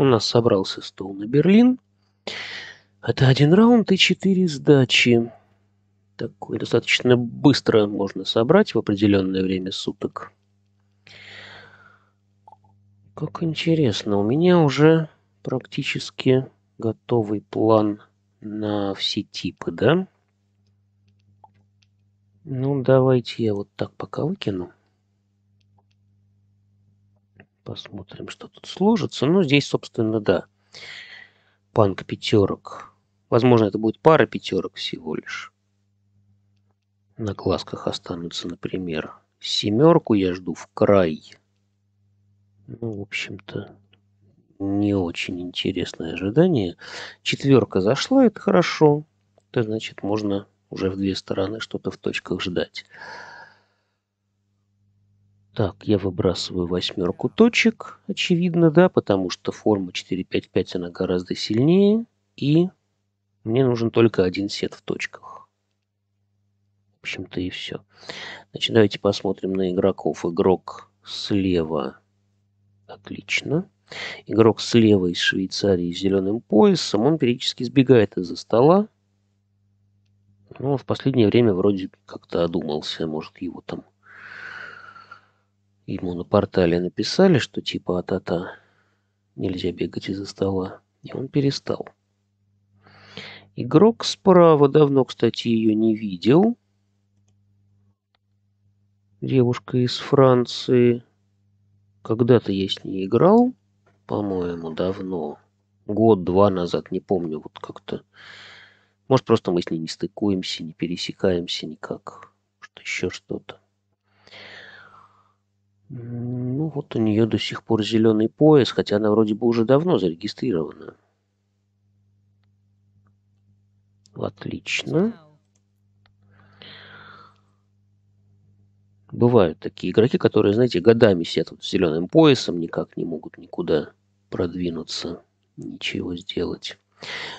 У нас собрался стол на Берлин. Это один раунд и четыре сдачи. Такой достаточно быстро можно собрать в определенное время суток. Как интересно, у меня уже практически готовый план на все типы, да? Ну, давайте я вот так пока выкину. Посмотрим, что тут сложится. Ну, здесь, собственно, да. Панк пятерок. Возможно, это будет пара пятерок всего лишь. На глазках останутся, например, семерку я жду в край. Ну, в общем-то, не очень интересное ожидание. Четверка зашла, это хорошо. Это значит, можно уже в две стороны что-то в точках ждать. Так, я выбрасываю восьмерку точек, очевидно, да, потому что форма 455, она гораздо сильнее, и мне нужен только один сет в точках. В общем-то и все. Значит, давайте посмотрим на игроков. Игрок слева. Отлично. Игрок слева из Швейцарии с зеленым поясом, он периодически сбегает из-за стола. Но ну, в последнее время вроде как-то одумался, может, его там ему на портале написали, что типа а-та-та, нельзя бегать из-за стола, и он перестал. Игрок справа давно, кстати, ее не видел. Девушка из Франции. Когда-то я с ней играл, по-моему, давно. Год-два назад, не помню, вот как-то. Может, просто мы с ней не стыкуемся, не пересекаемся никак. Что еще что-то. Ну вот у нее до сих пор зеленый пояс, хотя она вроде бы уже давно зарегистрирована. Отлично. Бывают такие игроки, которые, знаете, годами сидят с зеленым поясом, никак не могут никуда продвинуться, ничего сделать.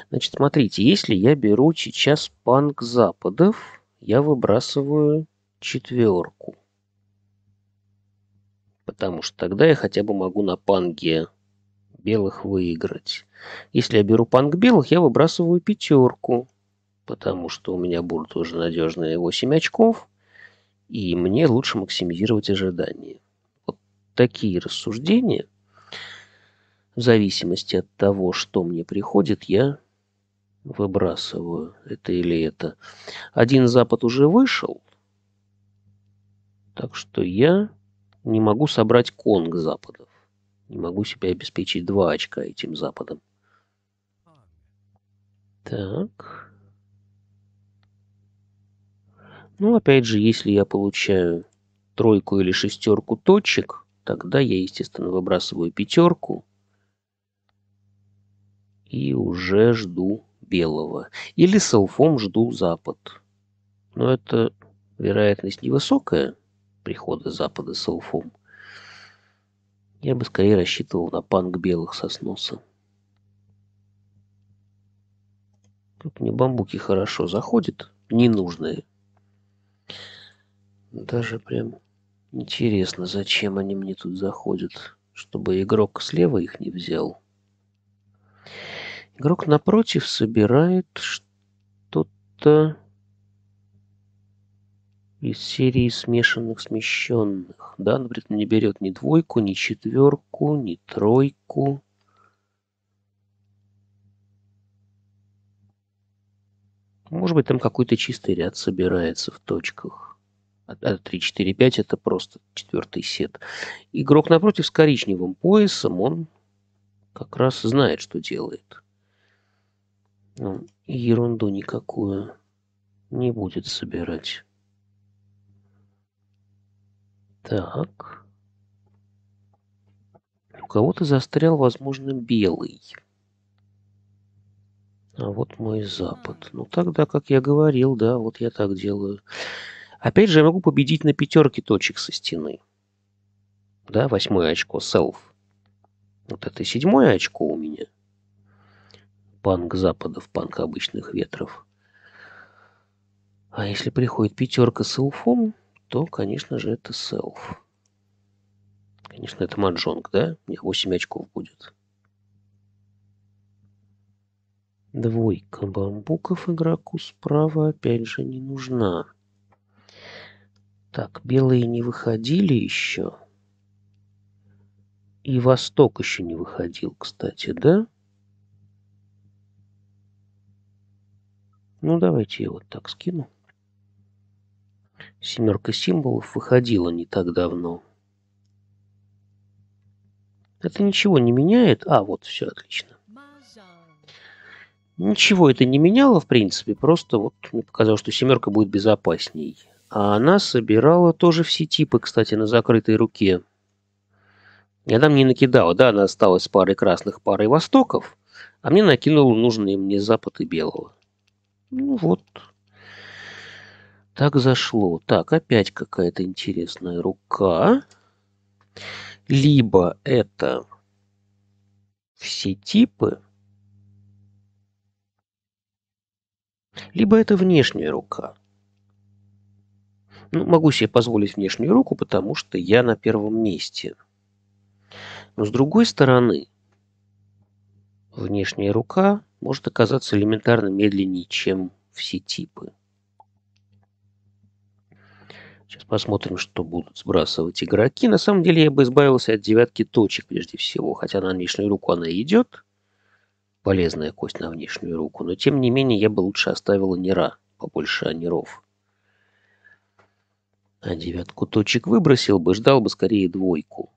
Значит, смотрите, если я беру сейчас панк западов, я выбрасываю четверку потому что тогда я хотя бы могу на панге белых выиграть. Если я беру панк белых, я выбрасываю пятерку, потому что у меня будут уже надежные 8 очков, и мне лучше максимизировать ожидания. Вот такие рассуждения, в зависимости от того, что мне приходит, я выбрасываю это или это. Один запад уже вышел, так что я не могу собрать конг западов. Не могу себя обеспечить два очка этим западом. Так. Ну, опять же, если я получаю тройку или шестерку точек, тогда я, естественно, выбрасываю пятерку и уже жду белого. Или с жду запад. Но это вероятность невысокая, прихода Запада с Алфом. Я бы скорее рассчитывал на панк белых сосноса. Как мне бамбуки хорошо заходят, ненужные. Даже прям интересно, зачем они мне тут заходят, чтобы игрок слева их не взял. Игрок напротив собирает что-то из серии смешанных смещенных. Да, но при не берет ни двойку, ни четверку, ни тройку. Может быть, там какой-то чистый ряд собирается в точках. А 3, 4, 5 это просто четвертый сет. Игрок напротив с коричневым поясом, он как раз знает, что делает. Ну, ерунду никакую не будет собирать. Так. У кого-то застрял, возможно, белый. А вот мой запад. Ну, тогда, как я говорил, да, вот я так делаю. Опять же, я могу победить на пятерке точек со стены. Да, восьмое очко, селф. Вот это седьмое очко у меня. Панк западов, панк обычных ветров. А если приходит пятерка с элфом, то, конечно же, это self. Конечно, это маджонг, да? У них 8 очков будет. Двойка бамбуков игроку справа опять же не нужна. Так, белые не выходили еще. И Восток еще не выходил, кстати, да? Ну, давайте я вот так скину. «Семерка символов» выходила не так давно. Это ничего не меняет? А, вот, все отлично. Ничего это не меняло, в принципе, просто вот мне показалось, что семерка будет безопасней. А она собирала тоже все типы, кстати, на закрытой руке. Я там не накидала, да, она осталась с парой красных, парой востоков, а мне накинула нужные мне запад и белого. Ну вот, так зашло. Так, опять какая-то интересная рука. Либо это все типы, либо это внешняя рука. Ну, могу себе позволить внешнюю руку, потому что я на первом месте. Но с другой стороны, внешняя рука может оказаться элементарно медленнее, чем все типы. Сейчас посмотрим, что будут сбрасывать игроки. На самом деле я бы избавился от девятки точек прежде всего, хотя на внешнюю руку она идет. Полезная кость на внешнюю руку, но тем не менее я бы лучше оставил нера, побольше аниров. А девятку точек выбросил бы, ждал бы скорее двойку.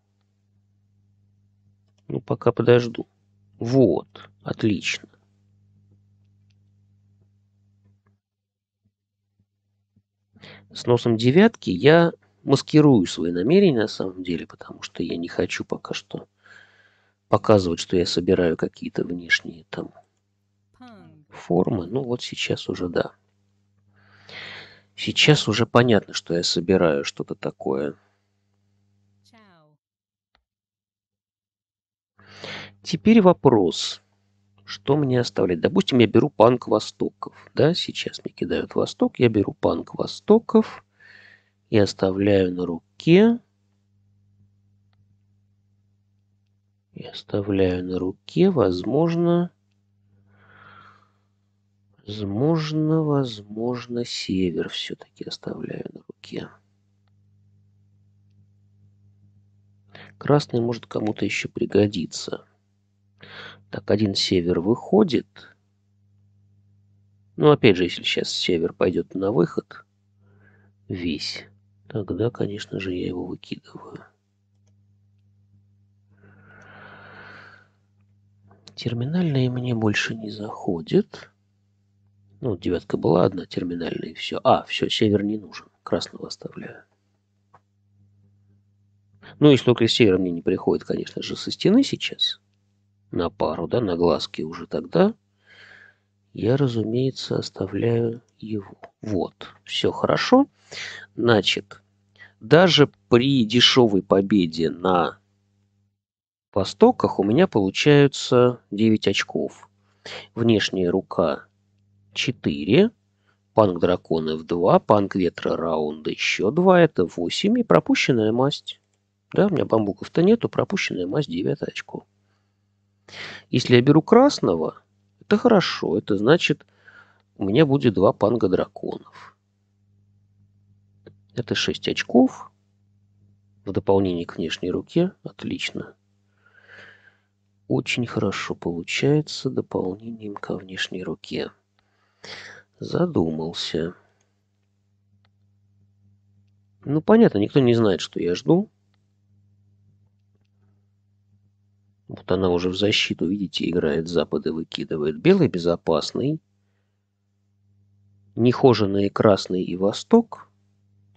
Ну, пока подожду. Вот, отлично. с носом девятки я маскирую свои намерения на самом деле, потому что я не хочу пока что показывать, что я собираю какие-то внешние там формы. Ну вот сейчас уже да. Сейчас уже понятно, что я собираю что-то такое. Теперь вопрос что мне оставлять? Допустим, я беру панк Востоков. Да, сейчас мне кидают Восток. Я беру панк Востоков и оставляю на руке. И оставляю на руке, возможно, возможно, возможно, север все-таки оставляю на руке. Красный может кому-то еще пригодиться. Так, один север выходит. Ну, опять же, если сейчас север пойдет на выход весь, тогда, конечно же, я его выкидываю. Терминальные мне больше не заходит. Ну, девятка была одна терминальная, и все. А, все, север не нужен. Красного оставляю. Ну, если только север мне не приходит, конечно же, со стены сейчас на пару, да, на глазки уже тогда, я, разумеется, оставляю его. Вот, все хорошо. Значит, даже при дешевой победе на постоках у меня получаются 9 очков. Внешняя рука 4, панк дракона F2, панк ветра раунда еще 2, это 8, и пропущенная масть. Да, у меня бамбуков-то нету, пропущенная масть 9 очков. Если я беру красного, это хорошо, это значит, у меня будет два панга драконов. Это 6 очков в дополнение к внешней руке. Отлично. Очень хорошо получается дополнением ко внешней руке. Задумался. Ну, понятно, никто не знает, что я жду. Вот она уже в защиту, видите, играет запады выкидывает. Белый безопасный. Нехоженные красный и восток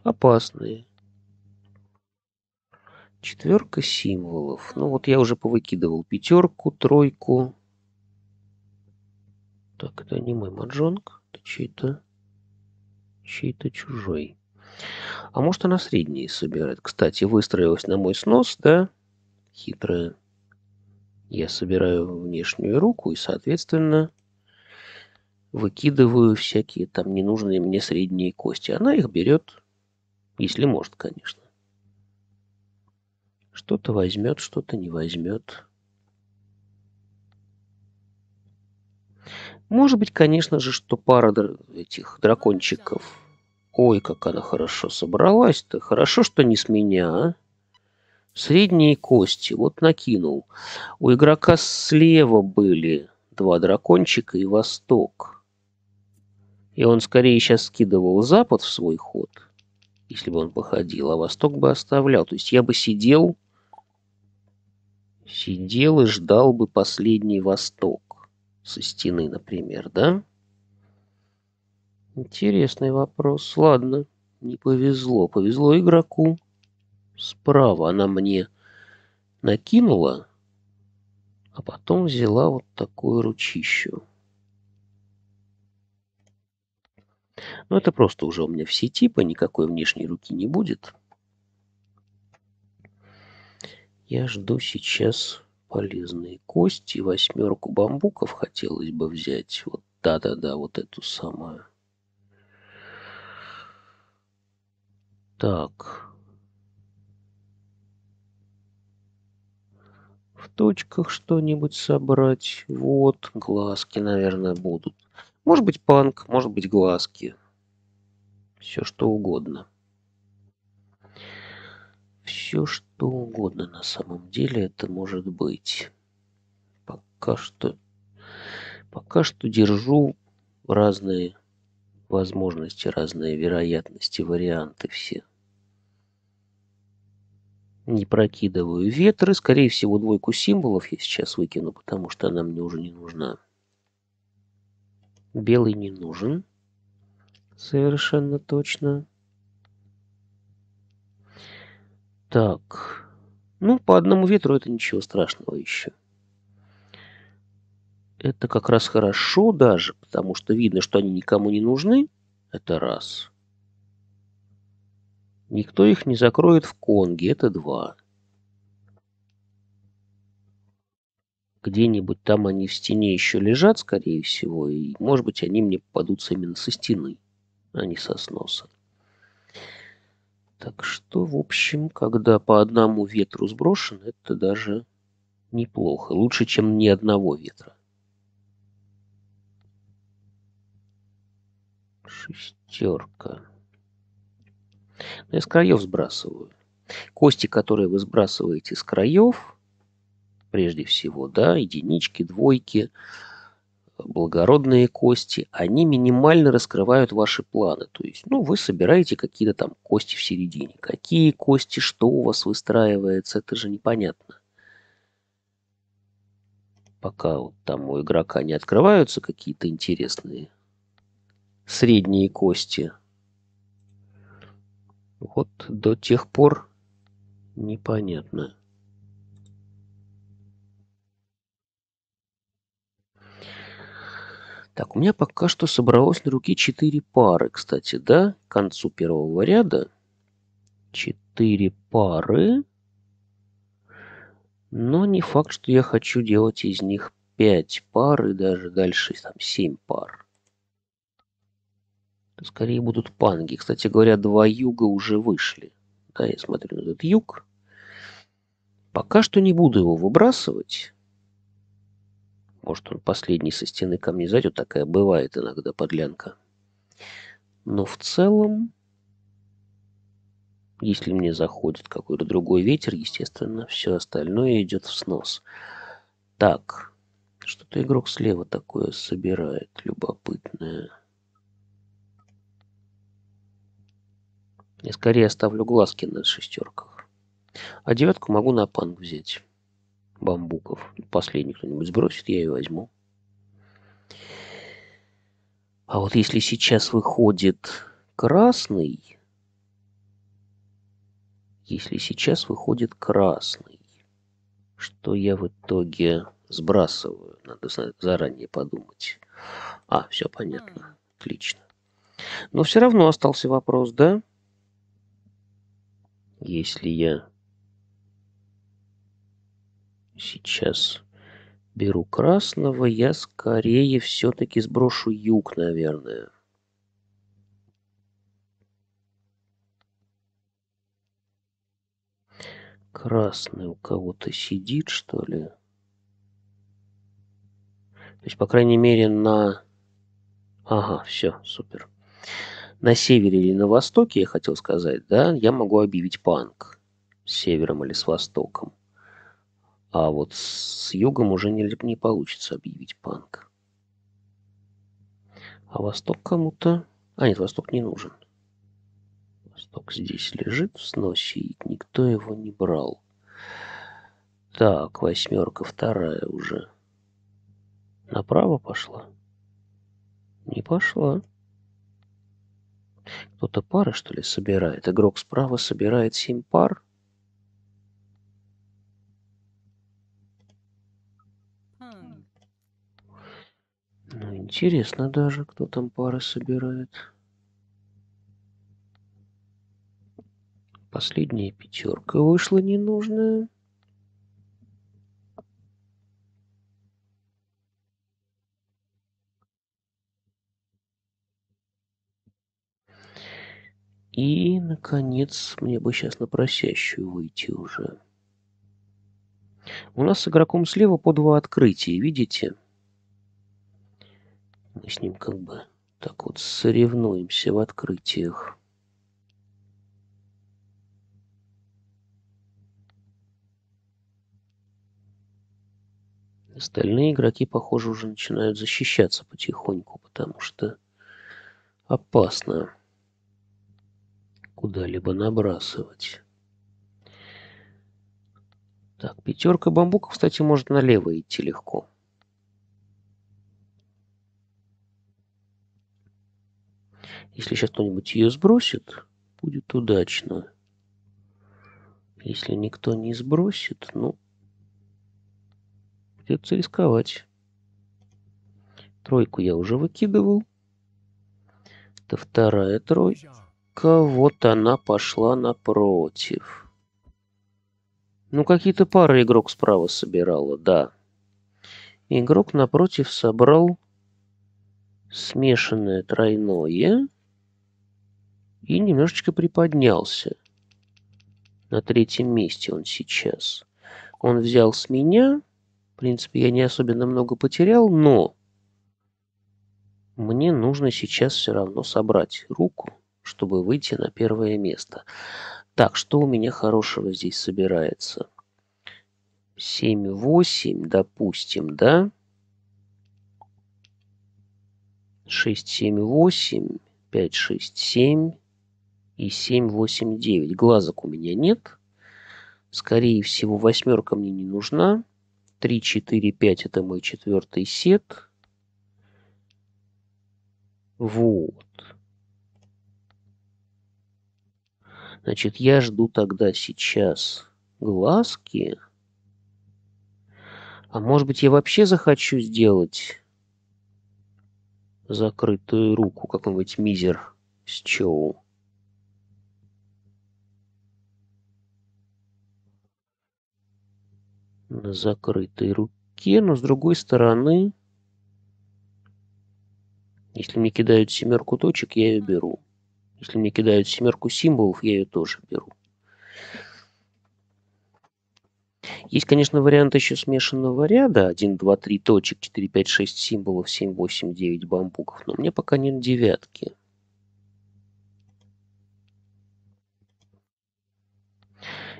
опасные. Четверка символов. Ну вот я уже повыкидывал пятерку, тройку. Так, это не мой маджонг, это чей-то чей-то чужой. А может она средние собирает. Кстати, выстроилась на мой снос, да? Хитрая. Я собираю внешнюю руку и, соответственно, выкидываю всякие там ненужные мне средние кости. Она их берет, если может, конечно. Что-то возьмет, что-то не возьмет. Может быть, конечно же, что пара др... этих дракончиков. Ой, как она хорошо собралась-то. Хорошо, что не с меня, а. Средние кости, вот накинул. У игрока слева были два дракончика и восток. И он скорее сейчас скидывал запад в свой ход, если бы он походил, а восток бы оставлял. То есть я бы сидел, сидел и ждал бы последний восток со стены, например, да? Интересный вопрос. Ладно, не повезло. Повезло игроку справа она мне накинула, а потом взяла вот такую ручищу. Но ну, это просто уже у меня все типы, никакой внешней руки не будет. Я жду сейчас полезные кости. Восьмерку бамбуков хотелось бы взять. Вот да-да-да, вот эту самую. Так. В точках что-нибудь собрать. Вот, глазки, наверное, будут. Может быть, панк, может быть, глазки. Все что угодно. Все что угодно на самом деле это может быть. Пока что... Пока что держу разные возможности, разные вероятности, варианты все не прокидываю ветры. Скорее всего, двойку символов я сейчас выкину, потому что она мне уже не нужна. Белый не нужен. Совершенно точно. Так. Ну, по одному ветру это ничего страшного еще. Это как раз хорошо даже, потому что видно, что они никому не нужны. Это раз. Раз. Никто их не закроет в Конге, это два. Где-нибудь там они в стене еще лежат, скорее всего, и, может быть, они мне попадутся именно со стены, а не со сноса. Так что, в общем, когда по одному ветру сброшен, это даже неплохо. Лучше, чем ни одного ветра. Шестерка. Но я с краев сбрасываю. Кости, которые вы сбрасываете с краев, прежде всего, да, единички, двойки, благородные кости, они минимально раскрывают ваши планы. То есть, ну, вы собираете какие-то там кости в середине. Какие кости, что у вас выстраивается, это же непонятно. Пока вот там у игрока не открываются какие-то интересные средние кости, вот до тех пор непонятно. Так, у меня пока что собралось на руки 4 пары, кстати, да? К концу первого ряда 4 пары. Но не факт, что я хочу делать из них 5 пар и даже дальше там 7 пар то скорее будут панги. Кстати говоря, два юга уже вышли. Да, я смотрю на этот юг. Пока что не буду его выбрасывать. Может, он последний со стены ко мне зайдет. Такая бывает иногда подлянка. Но в целом, если мне заходит какой-то другой ветер, естественно, все остальное идет в снос. Так, что-то игрок слева такое собирает любопытное. Я скорее оставлю глазки на шестерках. А девятку могу на панк взять. Бамбуков. Последний кто-нибудь сбросит, я ее возьму. А вот если сейчас выходит красный... Если сейчас выходит красный, что я в итоге сбрасываю? Надо заранее подумать. А, все понятно. Отлично. Но все равно остался вопрос, да? Если я сейчас беру красного, я скорее все-таки сброшу юг, наверное. Красный у кого-то сидит, что ли? То есть, по крайней мере, на... Ага, все, супер. Супер на севере или на востоке, я хотел сказать, да, я могу объявить панк с севером или с востоком. А вот с югом уже не, не получится объявить панк. А восток кому-то... А нет, восток не нужен. Восток здесь лежит в сносе, и никто его не брал. Так, восьмерка, вторая уже. Направо пошла? Не пошла. Кто-то пары, что ли, собирает? Игрок справа собирает семь пар? Ну, интересно даже, кто там пары собирает. Последняя пятерка вышла ненужная. И, наконец, мне бы сейчас на просящую выйти уже. У нас с игроком слева по два открытия, видите? Мы с ним как бы так вот соревнуемся в открытиях. Остальные игроки, похоже, уже начинают защищаться потихоньку, потому что опасно куда-либо набрасывать. Так, пятерка бамбука, кстати, может налево идти легко. Если сейчас кто-нибудь ее сбросит, будет удачно. Если никто не сбросит, ну, придется рисковать. Тройку я уже выкидывал. Это вторая тройка. Только вот она пошла напротив. Ну, какие-то пары игрок справа собирала, да. Игрок напротив собрал смешанное тройное и немножечко приподнялся. На третьем месте он сейчас. Он взял с меня. В принципе, я не особенно много потерял, но мне нужно сейчас все равно собрать руку чтобы выйти на первое место. Так, что у меня хорошего здесь собирается? 7-8, допустим, да? 6-7-8, 5-6-7 и 7-8-9. Глазок у меня нет. Скорее всего, восьмерка мне не нужна. 3-4-5 это мой четвертый сет. Вот. Значит, я жду тогда сейчас глазки. А может быть, я вообще захочу сделать закрытую руку, какой-нибудь мизер с Чоу. На закрытой руке, но с другой стороны, если мне кидают семерку точек, я ее беру. Если мне кидают семерку символов, я ее тоже беру. Есть, конечно, вариант еще смешанного ряда. 1, 2, 3 точек, 4, 5, 6 символов, 7, 8, 9 бамбуков. Но мне пока нет девятки.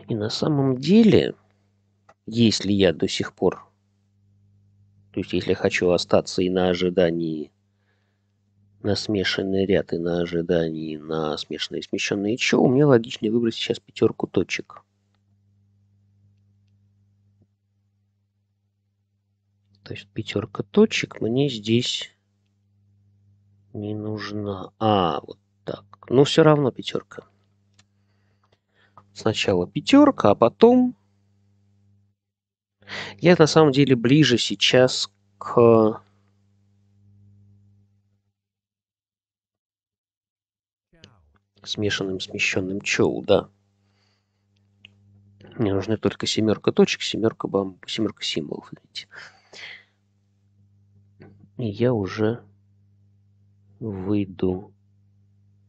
И на самом деле, если я до сих пор, то есть если хочу остаться и на ожидании на смешанные ряды, на ожидании на смешанные и смещенные У меня логичнее выбрать сейчас пятерку точек. То есть пятерка точек мне здесь не нужна. А, вот так. Но ну, все равно пятерка. Сначала пятерка, а потом... Я на самом деле ближе сейчас к смешанным смещенным чоу, да. Мне нужны только семерка точек, семерка бам, семерка символов, извините. И я уже выйду,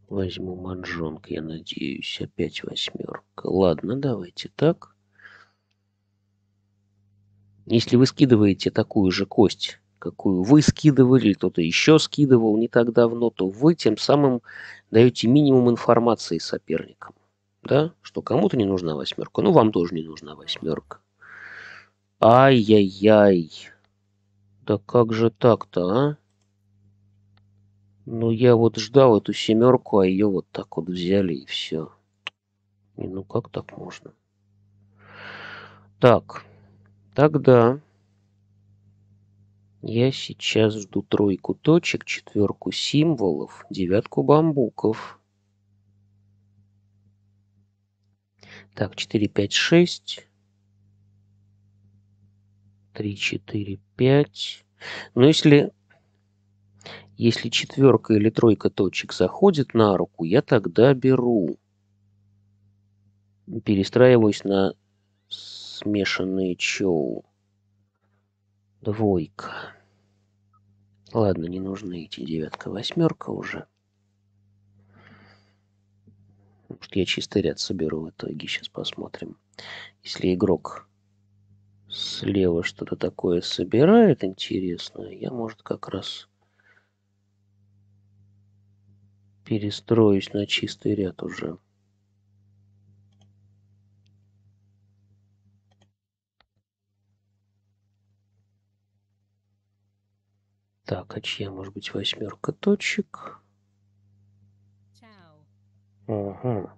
возьму маджонг, я надеюсь, опять восьмерка. Ладно, давайте так. Если вы скидываете такую же кость какую вы скидывали, кто-то еще скидывал не так давно, то вы тем самым даете минимум информации соперникам. Да? Что кому-то не нужна восьмерка, ну вам тоже не нужна восьмерка. Ай-яй-яй. Да как же так-то, а? Ну я вот ждал эту семерку, а ее вот так вот взяли и все. И ну как так можно? Так, тогда... Я сейчас жду тройку точек, четверку символов, девятку бамбуков. Так, 4, 5, 6. 3, 4, 5. Но если, если четверка или тройка точек заходит на руку, я тогда беру, перестраиваюсь на смешанные чоу. Двойка. Ладно, не нужны эти девятка, восьмерка уже. Может, я чистый ряд соберу в итоге, сейчас посмотрим. Если игрок слева что-то такое собирает интересное, я, может, как раз перестроюсь на чистый ряд уже. Так, а чья может быть восьмерка точек? Ага.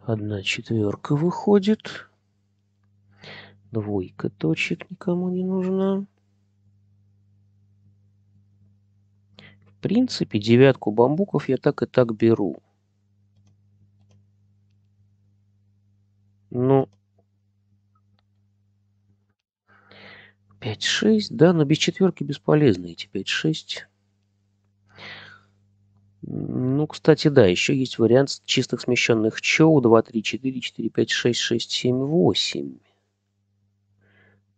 Одна четверка выходит. Двойка точек никому не нужна. В принципе, девятку бамбуков я так и так беру. 5-6, да, но без четверки бесполезно эти 5-6. Ну, кстати, да, еще есть вариант чистых смещенных чоу 2, 3, 4, 4, 5, 6, 6, 7, 8.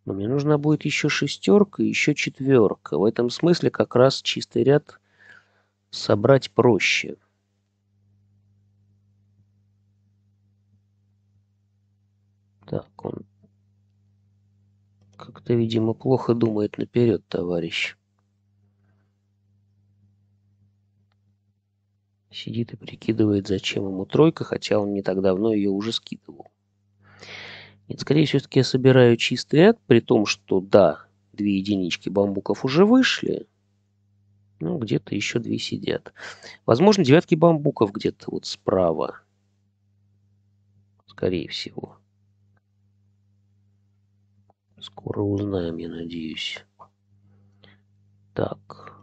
Но мне нужна будет еще шестерка и еще четверка. В этом смысле как раз чистый ряд собрать проще. Так, он как-то, видимо, плохо думает наперед, товарищ. Сидит и прикидывает, зачем ему тройка, хотя он не так давно ее уже скидывал. Нет, скорее все-таки я собираю чистый ряд, при том, что да, две единички бамбуков уже вышли, ну, где-то еще две сидят. Возможно, девятки бамбуков где-то вот справа. Скорее всего. Скоро узнаем, я надеюсь. Так.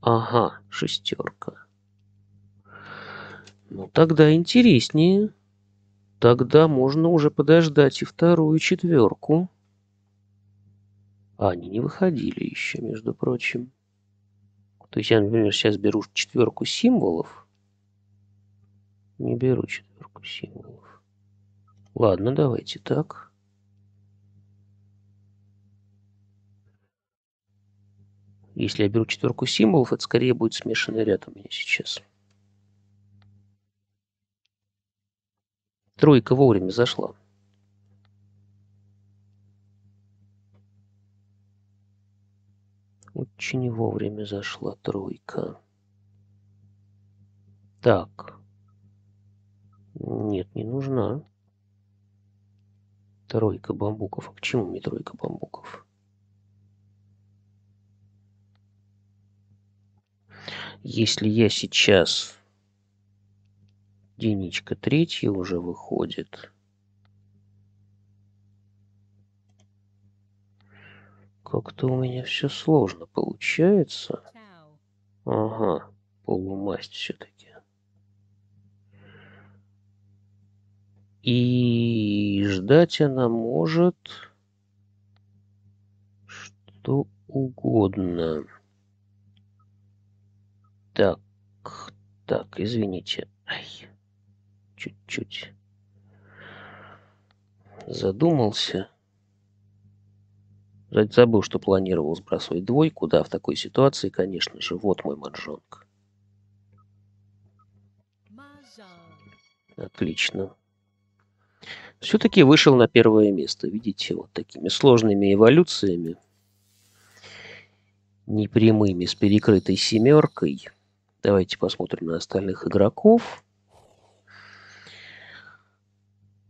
Ага, шестерка. Ну, тогда интереснее. Тогда можно уже подождать и вторую четверку. А они не выходили еще, между прочим. То есть я, например, сейчас беру четверку символов. Не беру четверку символов. Ладно, давайте так. Если я беру четверку символов, это скорее будет смешанный ряд у меня сейчас. Тройка вовремя зашла. Очень вовремя зашла тройка. Так. Нет, не нужна. Тройка бамбуков. А к чему мне тройка бамбуков? если я сейчас... Единичка третья уже выходит. Как-то у меня все сложно получается. Ага, полумасть все-таки. И ждать она может что угодно. Так, так, извините. Чуть-чуть задумался. Забыл, что планировал сбрасывать двойку. Да, в такой ситуации, конечно же, вот мой маджонг. Отлично. Все-таки вышел на первое место. Видите, вот такими сложными эволюциями. Непрямыми, с перекрытой семеркой. Давайте посмотрим на остальных игроков.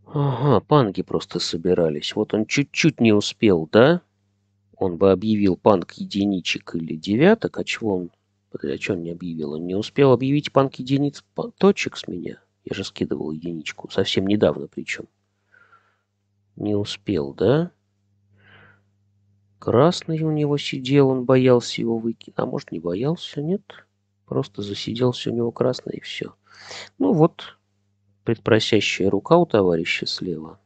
Ага, панки просто собирались. Вот он чуть-чуть не успел, да? Он бы объявил панк единичек или девяток, а чего он... а чего он не объявил? Он не успел объявить панк единиц точек с меня. Я же скидывал единичку, совсем недавно причем. Не успел, да? Красный у него сидел, он боялся его выкинуть. А может, не боялся, нет? Нет. Просто засиделся у него красный и все. Ну вот, предпросящая рука у товарища слева.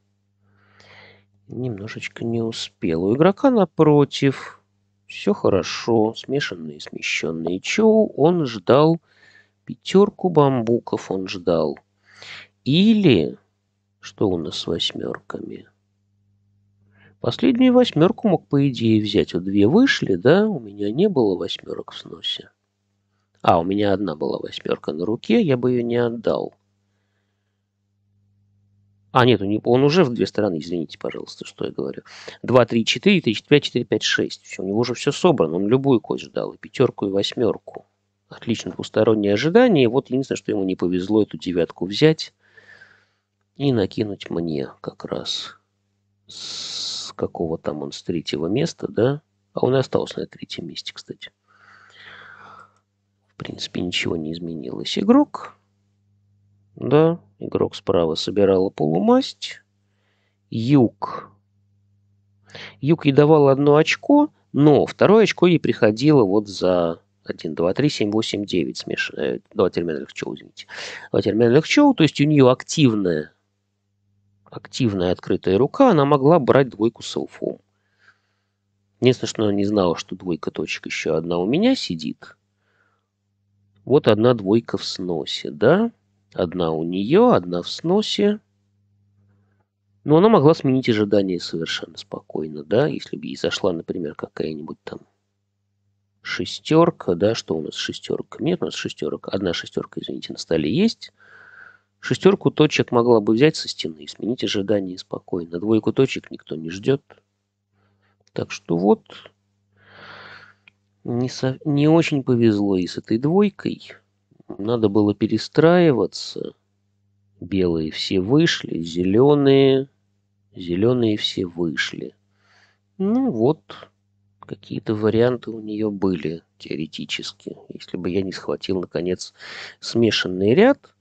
Немножечко не успел. У игрока напротив. Все хорошо. Смешанные, смещенные. Чоу он ждал пятерку бамбуков, он ждал. Или, что у нас с восьмерками? Последнюю восьмерку мог, по идее, взять. Вот две вышли, да? У меня не было восьмерок в сносе. А, у меня одна была восьмерка на руке, я бы ее не отдал. А, нет, он уже в две стороны, извините, пожалуйста, что я говорю. 2, 3, 4, 3, 4, 5, 4, 5, 6. Все, у него уже все собрано, он любую кость ждал, и пятерку, и восьмерку. Отлично, двустороннее ожидание. Вот единственное, что ему не повезло, эту девятку взять и накинуть мне как раз с какого там он, с третьего места, да? А он и остался на третьем месте, кстати принципе, ничего не изменилось. Игрок, да, игрок справа собирала полумасть. Юг. Юг ей давал одно очко, но второе очко ей приходило вот за 1, 2, 3, 7, 8, 9 смеш... Э, два термина легче, извините. Два термина легче, то есть у нее активная, активная открытая рука, она могла брать двойку с алфом. Единственное, что она не знала, что двойка точек еще одна у меня сидит. Вот одна двойка в сносе, да? Одна у нее, одна в сносе. Но она могла сменить ожидание совершенно спокойно, да? Если бы ей зашла, например, какая-нибудь там шестерка, да? Что у нас шестерка? Нет, у нас шестерок. Одна шестерка, извините, на столе есть. Шестерку точек могла бы взять со стены и сменить ожидание спокойно. Двойку точек никто не ждет. Так что вот, не, со... не очень повезло и с этой двойкой. Надо было перестраиваться. Белые все вышли, зеленые... Зеленые все вышли. Ну вот, какие-то варианты у нее были теоретически. Если бы я не схватил, наконец, смешанный ряд,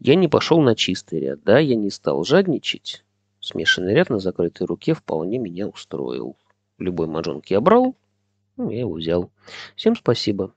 я не пошел на чистый ряд, да, я не стал жадничать. Смешанный ряд на закрытой руке вполне меня устроил. Любой маджонг я брал, ну, я его взял. Всем спасибо.